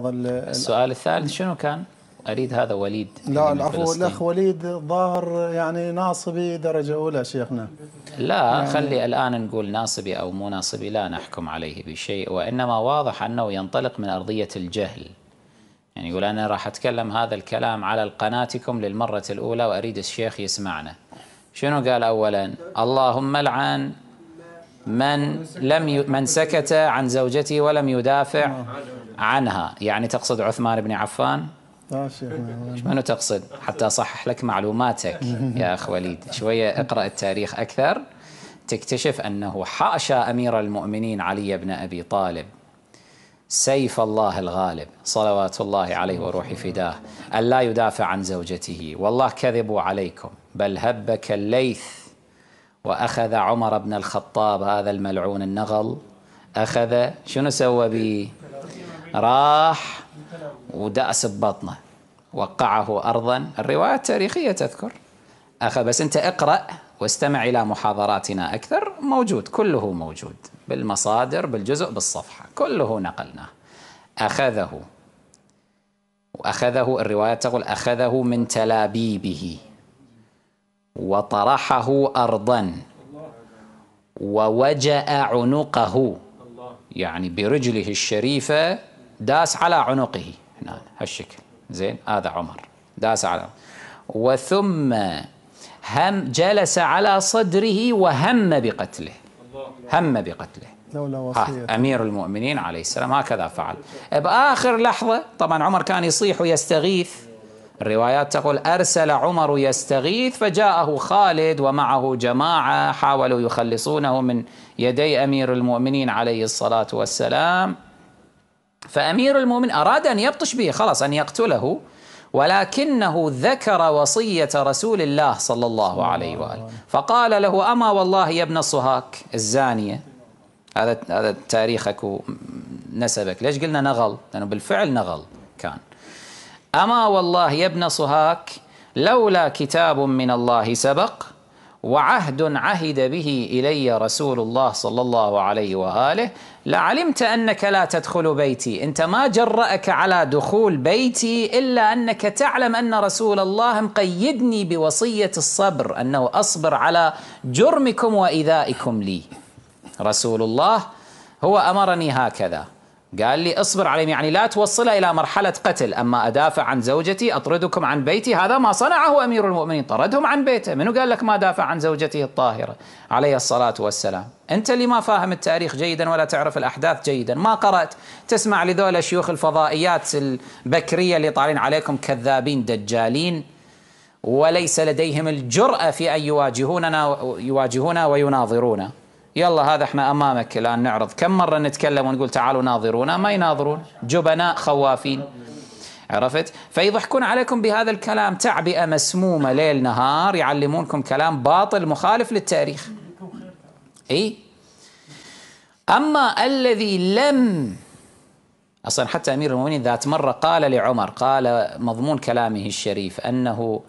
بعض السؤال الثالث شنو كان؟ اريد هذا وليد لا العفو الاخ وليد ظاهر يعني ناصبي درجه اولى شيخنا لا يعني خلي الان نقول ناصبي او مو ناصبي لا نحكم عليه بشيء وانما واضح انه ينطلق من ارضيه الجهل يعني يقول انا راح اتكلم هذا الكلام على قناتكم للمره الاولى واريد الشيخ يسمعنا شنو قال اولا اللهم العن من لم ي... من سكت عن زوجته ولم يدافع عنها يعني تقصد عثمان بن عفان آه، منو تقصد حتى أصحح لك معلوماتك يا أخ وليد شوية اقرأ التاريخ أكثر تكتشف أنه حاشى أمير المؤمنين علي بن أبي طالب سيف الله الغالب صلوات الله عليه وروحي فداه ألا يدافع عن زوجته والله كذبوا عليكم بل هب كالليث وأخذ عمر بن الخطاب هذا الملعون النغل أخذ شنو سوى به راح ودأس ببطنه وقعه أرضا الرواية التاريخية تذكر أخي بس أنت اقرأ واستمع إلى محاضراتنا أكثر موجود كله موجود بالمصادر بالجزء بالصفحة كله نقلناه أخذه وأخذه الرواية تقول أخذه من تلابيبه وطرحه أرضا ووجأ عنقه يعني برجله الشريفة داس على عنقه هنا هالشكل زين هذا عمر داس على وثم هم جلس على صدره وهم بقتله هم بقتله لولا أمير المؤمنين عليه السلام هكذا فعل بآخر لحظة طبعا عمر كان يصيح ويستغيث الروايات تقول أرسل عمر يستغيث فجاءه خالد ومعه جماعة حاولوا يخلصونه من يدي أمير المؤمنين عليه الصلاة والسلام فأمير المؤمن أراد أن يبطش به خلاص أن يقتله ولكنه ذكر وصية رسول الله صلى الله عليه وآله فقال له أما والله يا ابن الصهاك الزانية هذا هذا تاريخك ونسبك ليش قلنا نغل لأنه بالفعل نغل كان أما والله يا ابن صهاك لولا كتاب من الله سبق وعهد عهد به إلي رسول الله صلى الله عليه وآله لعلمت أنك لا تدخل بيتي أنت ما جرأك على دخول بيتي إلا أنك تعلم أن رسول الله مقيدني بوصية الصبر أنه أصبر على جرمكم وإذائكم لي رسول الله هو أمرني هكذا قال لي اصبر عليهم يعني لا توصلها إلى مرحلة قتل أما أدافع عن زوجتي أطردكم عن بيتي هذا ما صنعه أمير المؤمنين طردهم عن بيته منو قال لك ما دافع عن زوجته الطاهرة عليه الصلاة والسلام أنت اللي ما فاهم التاريخ جيدا ولا تعرف الأحداث جيدا ما قرأت تسمع لذول شيوخ الفضائيات البكرية اللي طالعين عليكم كذابين دجالين وليس لديهم الجرأة في أن يواجهوننا يواجهونا ويناظرونا يلا هذا احنا امامك الان نعرض كم مره نتكلم ونقول تعالوا ناظرونا ما يناظرون جبناء خوافين عرفت فيضحكون عليكم بهذا الكلام تعبئه مسمومه ليل نهار يعلمونكم كلام باطل مخالف للتاريخ اي اما الذي لم اصلا حتى امير المؤمنين ذات مره قال لعمر قال مضمون كلامه الشريف انه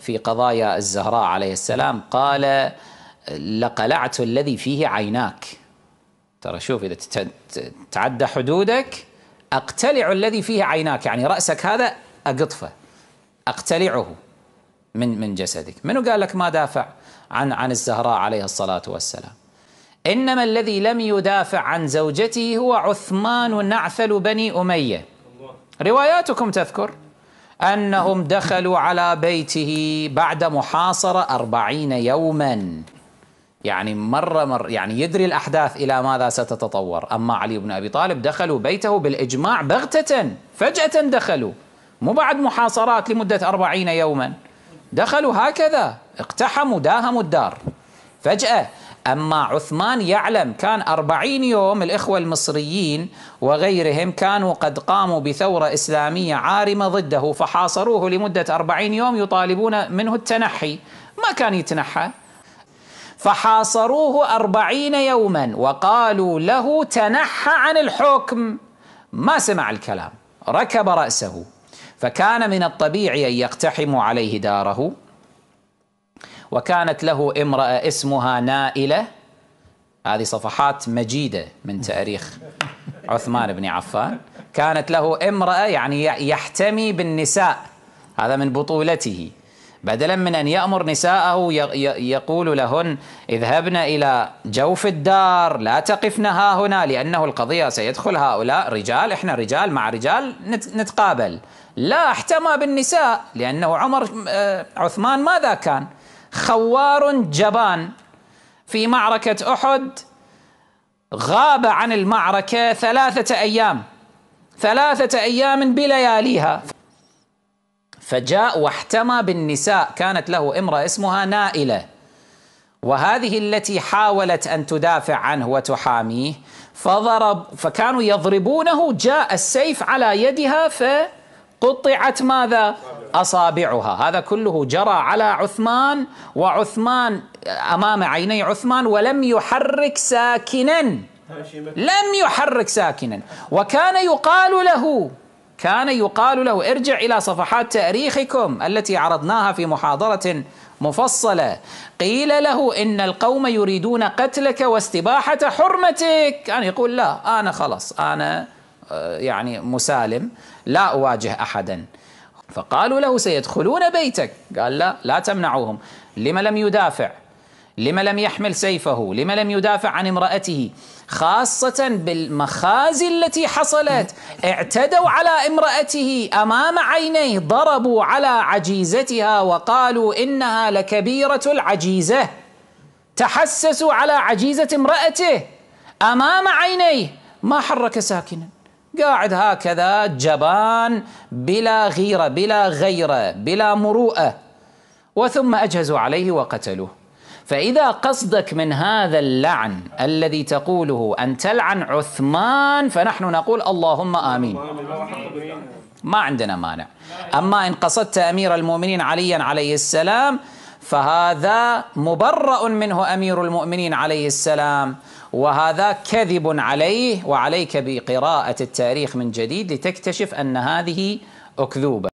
في قضايا الزهراء عليه السلام قال لقلعت الذي فيه عيناك ترى شوف إذا تعدى حدودك أقتلع الذي فيه عيناك يعني رأسك هذا أقطفه أقتلعه من من جسدك منو قال لك ما دافع عن عن الزهراء عليه الصلاة والسلام إنما الذي لم يدافع عن زوجته هو عثمان نعفل بني أمية رواياتكم تذكر أنهم دخلوا على بيته بعد محاصرة أربعين يوماً يعني مرة مر يعني يدري الأحداث إلى ماذا ستتطور أما علي بن أبي طالب دخلوا بيته بالإجماع بغتة فجأة دخلوا مو بعد محاصرات لمدة أربعين يوما دخلوا هكذا اقتحموا داهموا الدار فجأة أما عثمان يعلم كان أربعين يوم الإخوة المصريين وغيرهم كانوا قد قاموا بثورة إسلامية عارمة ضده فحاصروه لمدة أربعين يوم يطالبون منه التنحي ما كان يتنحى فحاصروه أربعين يوما وقالوا له تنحى عن الحكم ما سمع الكلام ركب رأسه فكان من الطبيعي أن يقتحموا عليه داره وكانت له امرأة اسمها نائلة هذه صفحات مجيدة من تاريخ عثمان بن عفان كانت له امرأة يعني يحتمي بالنساء هذا من بطولته بدلا من أن يأمر نساءه يقول لهن اذهبن إلى جوف الدار لا تقفن ها هنا لأنه القضية سيدخل هؤلاء رجال إحنا رجال مع رجال نتقابل لا احتمى بالنساء لأنه عمر آه، عثمان ماذا كان خوار جبان في معركة أحد غاب عن المعركة ثلاثة أيام ثلاثة أيام بلياليها فجاء واحتمى بالنساء كانت له امرأة اسمها نائلة وهذه التي حاولت أن تدافع عنه وتحاميه فضرب فكانوا يضربونه جاء السيف على يدها فقطعت ماذا أصابعها هذا كله جرى على عثمان وعثمان أمام عيني عثمان ولم يحرك ساكنا لم يحرك ساكنا وكان يقال له كان يقال له ارجع إلى صفحات تاريخكم التي عرضناها في محاضرة مفصلة قيل له إن القوم يريدون قتلك واستباحة حرمتك يعني يقول لا أنا خلص أنا آه، يعني مسالم لا أواجه أحدا فقالوا له سيدخلون بيتك قال لا لا تمنعوهم لما لم يدافع لما لم يحمل سيفه لما لم يدافع عن امرأته خاصة بالمخازي التي حصلت اعتدوا على امرأته أمام عينيه ضربوا على عجيزتها وقالوا إنها لكبيرة العجيزة تحسسوا على عجيزة امرأته أمام عينيه ما حرك ساكنا قاعد هكذا جبان بلا غيرة بلا غيرة بلا مروءة وثم أجهزوا عليه وقتلوه فإذا قصدك من هذا اللعن الذي تقوله أن تلعن عثمان فنحن نقول اللهم آمين ما عندنا مانع أما إن قصدت أمير المؤمنين عليا عليه السلام فهذا مبرأ منه أمير المؤمنين عليه السلام وهذا كذب عليه وعليك بقراءة التاريخ من جديد لتكتشف أن هذه أكذوبة